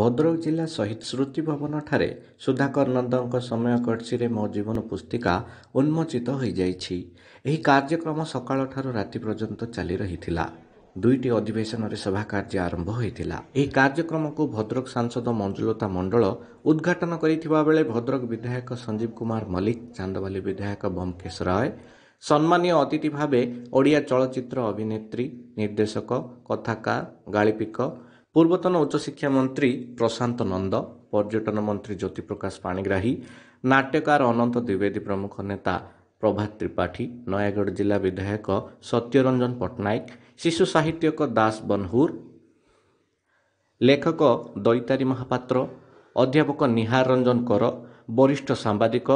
ଭଦ୍ରକ ଜିଲ୍ଲା ଶହୀଦ ସ୍ମୃତି ଭବନଠାରେ ସୁଧାକର ନନ୍ଦଙ୍କ ସମୟ କର୍ଚ୍ଚିରେ ମୋ ଜୀବନ ପୁସ୍ତିକା ଉନ୍ମୋଚିତ ହୋଇଯାଇଛି ଏହି କାର୍ଯ୍ୟକ୍ରମ ସକାଳଠାରୁ ରାତି ପର୍ଯ୍ୟନ୍ତ ଚାଲି ରହିଥିଲା ଦୁଇଟି ଅଧିବେଶନରେ ସଭା କାର୍ଯ୍ୟ ଆରମ୍ଭ ହୋଇଥିଲା ଏହି କାର୍ଯ୍ୟକ୍ରମକୁ ଭଦ୍ରକ ସାଂସଦ ମଞ୍ଜୁଲତା ମଣ୍ଡଳ ଉଦ୍ଘାଟନ କରିଥିବା ବେଳେ ଭଦ୍ରକ ବିଧାୟକ ସଞ୍ଜୀବ କୁମାର ମଲ୍ଲିକ ଚାନ୍ଦବାଲି ବିଧାୟକ ବମ୍କେଶ ରାୟ ସମ୍ମାନୀୟ ଅତିଥି ଭାବେ ଓଡ଼ିଆ ଚଳଚ୍ଚିତ୍ର ଅଭିନେତ୍ରୀ ନିର୍ଦ୍ଦେଶକ କଥାକାର ଗାଳିପିକ ପୂର୍ବତନ ଉଚ୍ଚଶିକ୍ଷା ମନ୍ତ୍ରୀ ପ୍ରଶାନ୍ତ ନନ୍ଦ ପର୍ଯ୍ୟଟନ ମନ୍ତ୍ରୀ ଜ୍ୟୋତିପ୍ରକାଶ ପାଣିଗ୍ରାହୀ ନାଟ୍ୟକାର ଅନନ୍ତ ଦ୍ୱିବେଦୀ ପ୍ରମୁଖ ନେତା ପ୍ରଭାତ ତ୍ରିପାଠୀ ନୟାଗଡ଼ ଜିଲ୍ଲା ବିଧାୟକ ସତ୍ୟରଞ୍ଜନ ପଟ୍ଟନାୟକ ଶିଶୁ ସାହିତ୍ୟିକ ଦାସ ବନହୁର ଲେଖକ ଦୈତାରୀ ମହାପାତ୍ର ଅଧ୍ୟାପକ ନିହାର ରଞ୍ଜନ କର ବରିଷ୍ଠ ସାମ୍ବାଦିକ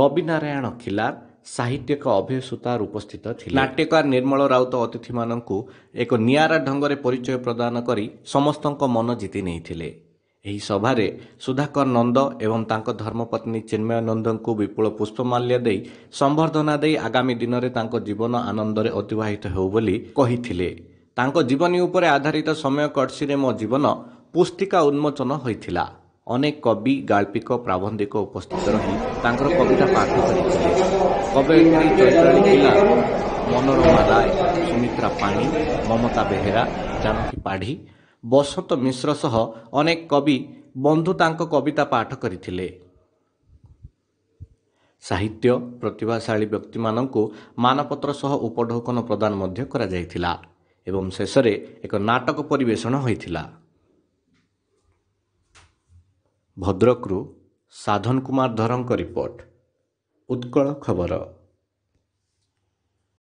ରବିନାରାୟଣ ଖିଲାର ସାହିତ୍ୟିକ ଅଭୟ ସୂତାର ଉପସ୍ଥିତ ଥିଲେ ନାଟ୍ୟକାର ନିର୍ମଳ ରାଉତ ଅତିଥିମାନଙ୍କୁ ଏକ ନିଆରା ଢଙ୍ଗରେ ପରିଚୟ ପ୍ରଦାନ କରି ସମସ୍ତଙ୍କ ମନ ଜିତି ନେଇଥିଲେ ଏହି ସଭାରେ ସୁଧାକର ନନ୍ଦ ଏବଂ ତାଙ୍କ ଧର୍ମପତ୍ନୀ ଚିନ୍ମୟ ନନ୍ଦଙ୍କୁ ବିପୁଳ ପୁଷ୍ପମାଲ୍ୟ ଦେଇ ସମ୍ବର୍ଦ୍ଧନା ଦେଇ ଆଗାମୀ ଦିନରେ ତାଙ୍କ ଜୀବନ ଆନନ୍ଦରେ ଅତିବାହିତ ହେଉ ବୋଲି କହିଥିଲେ ତାଙ୍କ ଜୀବନୀ ଉପରେ ଆଧାରିତ ସମୟ କଟ୍ସିରେ ମୋ ଜୀବନ ପୁସ୍ତିକା ଉନ୍ମୋଚନ ହୋଇଥିଲା ଅନେକ କବି ଗାଳ୍ପିକ ପ୍ରାବନ୍ଧିକ ଉପସ୍ଥିତ ରହି ତାଙ୍କର କବିତା ପାଠ କରିଥିଲେ କବି ଚୈତ୍ରାଳୀ ମନୋରମା ରାୟ ସୁମିତ୍ରା ପାଣି ମମତା ବେହେରା ଜାନକୀ ପାଢ଼ୀ ବସନ୍ତ ମିଶ୍ର ସହ ଅନେକ କବି ବନ୍ଧୁ ତାଙ୍କ କବିତା ପାଠ କରିଥିଲେ ସାହିତ୍ୟ ପ୍ରତିଭାଶାଳୀ ବ୍ୟକ୍ତିମାନଙ୍କୁ ମାନପତ୍ର ସହ ଉପଢୌକନ ପ୍ରଦାନ ମଧ୍ୟ କରାଯାଇଥିଲା ଏବଂ ଶେଷରେ ଏକ ନାଟକ ପରିବେଷଣ ହୋଇଥିଲା ଭଦ୍ରକରୁ ସାଧନ କୁମାର ଧରଙ୍କ ରିପୋର୍ଟ ଉତ୍କଳ ଖବର